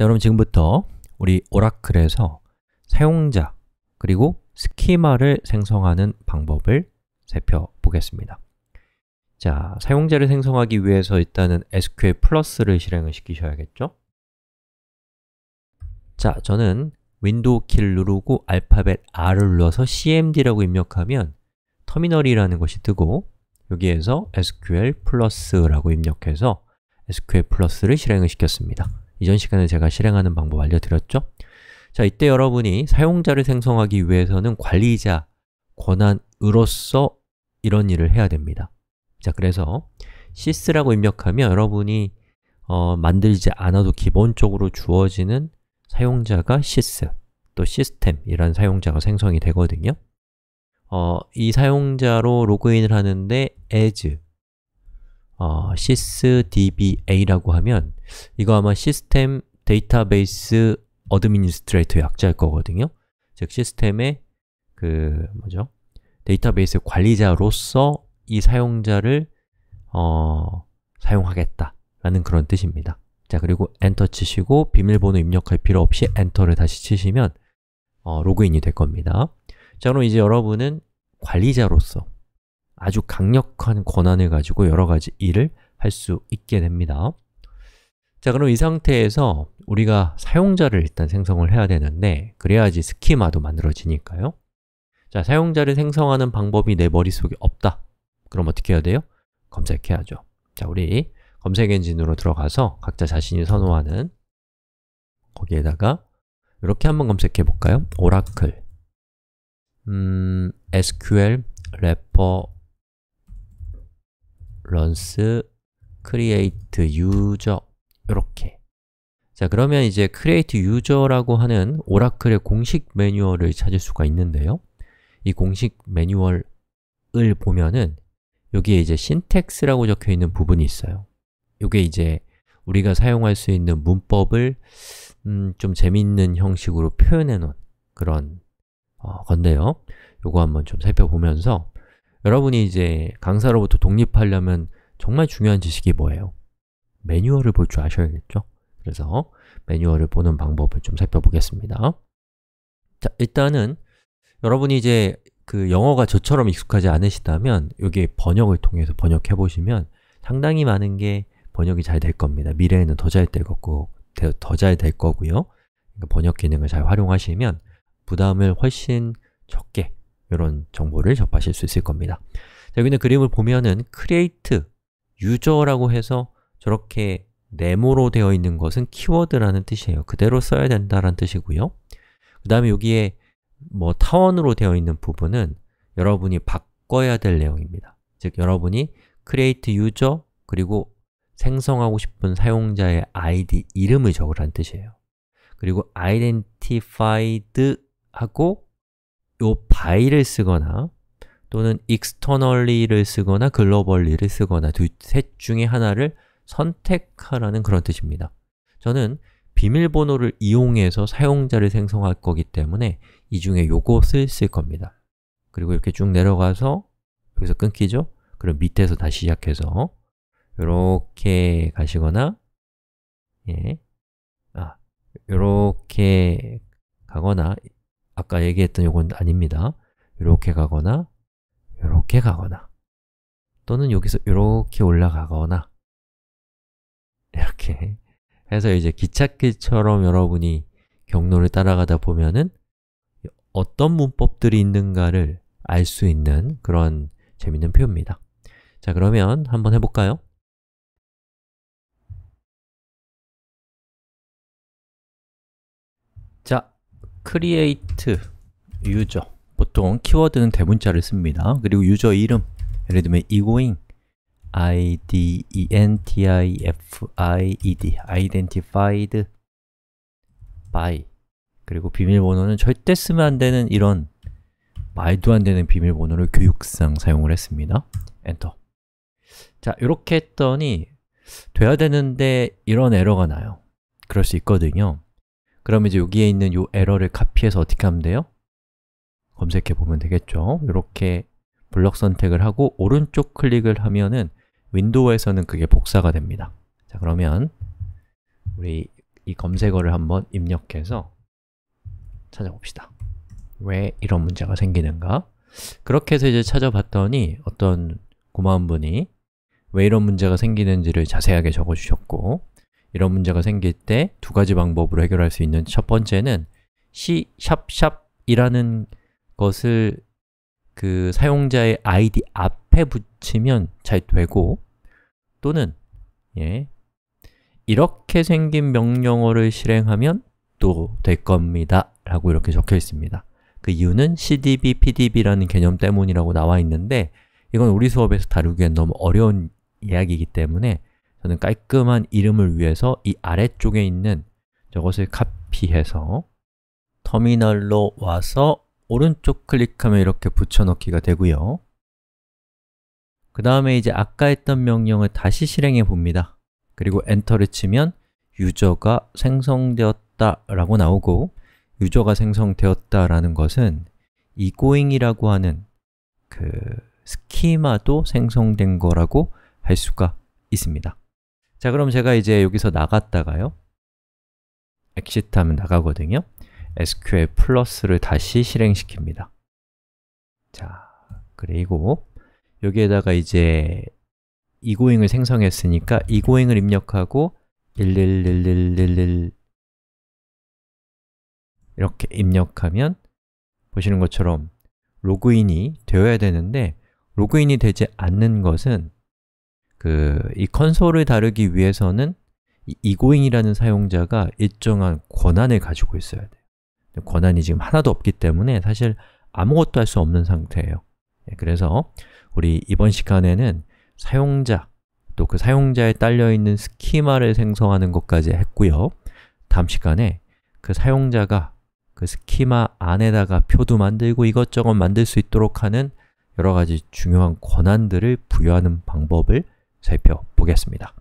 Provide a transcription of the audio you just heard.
자, 여러분 지금부터 우리 오라클에서 사용자 그리고 스키마를 생성하는 방법을 살펴보겠습니다. 자, 사용자를 생성하기 위해서 일단은 SQL 플러스를 실행을 시키셔야겠죠? 자, 저는 윈도우 키를 누르고 알파벳 R을 눌러서 cmd라고 입력하면 터미널이라는 것이 뜨고 여기에서 sql 플러스라고 입력해서 sql 플러스를 실행을 시켰습니다. 이전 시간에 제가 실행하는 방법 알려드렸죠? 자, 이때 여러분이 사용자를 생성하기 위해서는 관리자 권한으로서 이런 일을 해야 됩니다 자, 그래서 sys라고 입력하면 여러분이 어, 만들지 않아도 기본적으로 주어지는 사용자가 sys 또 system이란 사용자가 생성이 되거든요 어, 이 사용자로 로그인을 하는데 as 어, sysdba라고 하면 이거 아마 시스템 데이터베이스 어드미니스트레이터 약자일 거거든요. 즉 시스템의 그 뭐죠? 데이터베이스 관리자로서 이 사용자를 어, 사용하겠다라는 그런 뜻입니다. 자, 그리고 엔터 치시고 비밀번호 입력할 필요 없이 엔터를 다시 치시면 어, 로그인이 될 겁니다. 자, 그럼 이제 여러분은 관리자로서 아주 강력한 권한을 가지고 여러 가지 일을 할 수 있게 됩니다. 자, 그럼 이 상태에서 우리가 사용자를 일단 생성을 해야 되는데 그래야지 스키마도 만들어지니까요. 자, 사용자를 생성하는 방법이 내 머릿속에 없다. 그럼 어떻게 해야 돼요? 검색해야죠. 자, 우리 검색 엔진으로 들어가서 각자 자신이 선호하는 거기에다가 이렇게 한번 검색해 볼까요? 오라클 음, SQL 래퍼 런스 create user 이렇게 자 그러면 이제 create user라고 하는 오라클의 공식 매뉴얼을 찾을 수가 있는데요 이 공식 매뉴얼을 보면은 여기에 이제 syntax라고 적혀 있는 부분이 있어요 이게 이제 우리가 사용할 수 있는 문법을 음, 좀재미있는 형식으로 표현해 놓은 그런 어, 건데요 요거 한번 좀 살펴보면서 여러분이 이제 강사로부터 독립하려면 정말 중요한 지식이 뭐예요? 매뉴얼을 볼 줄 아셔야겠죠? 그래서 매뉴얼을 보는 방법을 좀 살펴보겠습니다 자, 일단은 여러분이 이제 그 영어가 저처럼 익숙하지 않으시다면 여기에 번역을 통해서 번역해 보시면 상당히 많은 게 번역이 잘 될 겁니다 미래에는 더 잘 될 거고 더 잘 될 거고요 그러니까 번역 기능을 잘 활용하시면 부담을 훨씬 적게 이런 정보를 접하실 수 있을 겁니다 자, 여기 있는 그림을 보면은 create, user라고 해서 저렇게 네모로 되어 있는 것은 키워드라는 뜻이에요 그대로 써야 된다는 뜻이고요 그 다음에 여기에 뭐 타원으로 되어 있는 부분은 여러분이 바꿔야 될 내용입니다 즉, 여러분이 create user 그리고 생성하고 싶은 사용자의 id 이름을 적으라는 뜻이에요 그리고 identified 하고 요 by를 쓰거나 또는 externally를 쓰거나 globally를 쓰거나 둘셋 중에 하나를 선택하라는 그런 뜻입니다. 저는 비밀번호를 이용해서 사용자를 생성할 거기 때문에 이 중에 요것을 쓸 겁니다. 그리고 이렇게 쭉 내려가서 여기서 끊기죠? 그럼 밑에서 다시 시작해서 이렇게 가시거나 예, 아, 요렇게 가거나 아까 얘기했던 요건 아닙니다. 이렇게 가거나 이렇게 가거나 또는 여기서 이렇게 올라가거나 이렇게 해서 이제 기찻길처럼 여러분이 경로를 따라가다 보면은 어떤 문법들이 있는가를 알 수 있는 그런 재밌는 표입니다. 자, 그러면 한번 해볼까요? create 유저 보통 키워드는 대문자를 씁니다. 그리고 유저 이름 예를 들면 egoing identified e e identified by 그리고 비밀번호는 절대 쓰면 안 되는 이런 말도 안 되는 비밀번호를 교육상 사용을 했습니다. 엔터 자, 이렇게 했더니 돼야 되는데 이런 에러가 나요. 그럴 수 있거든요. 그럼 이제 여기에 있는 이 에러를 카피해서 어떻게 하면 돼요? 검색해 보면 되겠죠 이렇게 블럭 선택을 하고 오른쪽 클릭을 하면은 윈도우에서는 그게 복사가 됩니다 자 그러면 우리 이 검색어를 한번 입력해서 찾아봅시다 왜 이런 문제가 생기는가 그렇게 해서 이제 찾아봤더니 어떤 고마운 분이 왜 이런 문제가 생기는지를 자세하게 적어주셨고 이런 문제가 생길 때 두 가지 방법으로 해결할 수 있는 첫 번째는 c 이라는 것을 그 사용자의 아이디 앞에 붙이면 잘 되고 또는 예, 이렇게 생긴 명령어를 실행하면 또 될 겁니다 라고 이렇게 적혀 있습니다 그 이유는 cdb, pdb라는 개념 때문이라고 나와 있는데 이건 우리 수업에서 다루기엔 너무 어려운 이야기이기 때문에 저는 깔끔한 이름을 위해서 이 아래쪽에 있는 저것을 카피해서 터미널로 와서 오른쪽 클릭하면 이렇게 붙여넣기가 되고요 그 다음에 이제 아까 했던 명령을 다시 실행해 봅니다 그리고 엔터를 치면 유저가 생성되었다 라고 나오고 유저가 생성되었다 라는 것은 이고잉이라고 하는 그 스키마도 생성된 거라고 할 수가 있습니다 자, 그럼 제가 이제 여기서 나갔다가요 엑시트 하면 나가거든요 SQL 플러스를 다시 실행시킵니다 자, 그리고 여기에다가 이제 이고잉을 생성했으니까 이고잉을 입력하고 111111 이렇게 입력하면 보시는 것처럼 로그인이 되어야 되는데 로그인이 되지 않는 것은 그이 컨솔을 다루기 위해서는 이 g o i n g 이라는 사용자가 일정한 권한을 가지고 있어야 돼요 권한이 지금 하나도 없기 때문에 사실 아무것도 할 수 없는 상태예요 예, 그래서 우리 이번 시간에는 사용자, 또 그 사용자에 딸려있는 스키마를 생성하는 것까지 했고요 다음 시간에 그 사용자가 그 스키마 안에다가 표도 만들고 이것저것 만들 수 있도록 하는 여러 가지 중요한 권한들을 부여하는 방법을 살펴보겠습니다.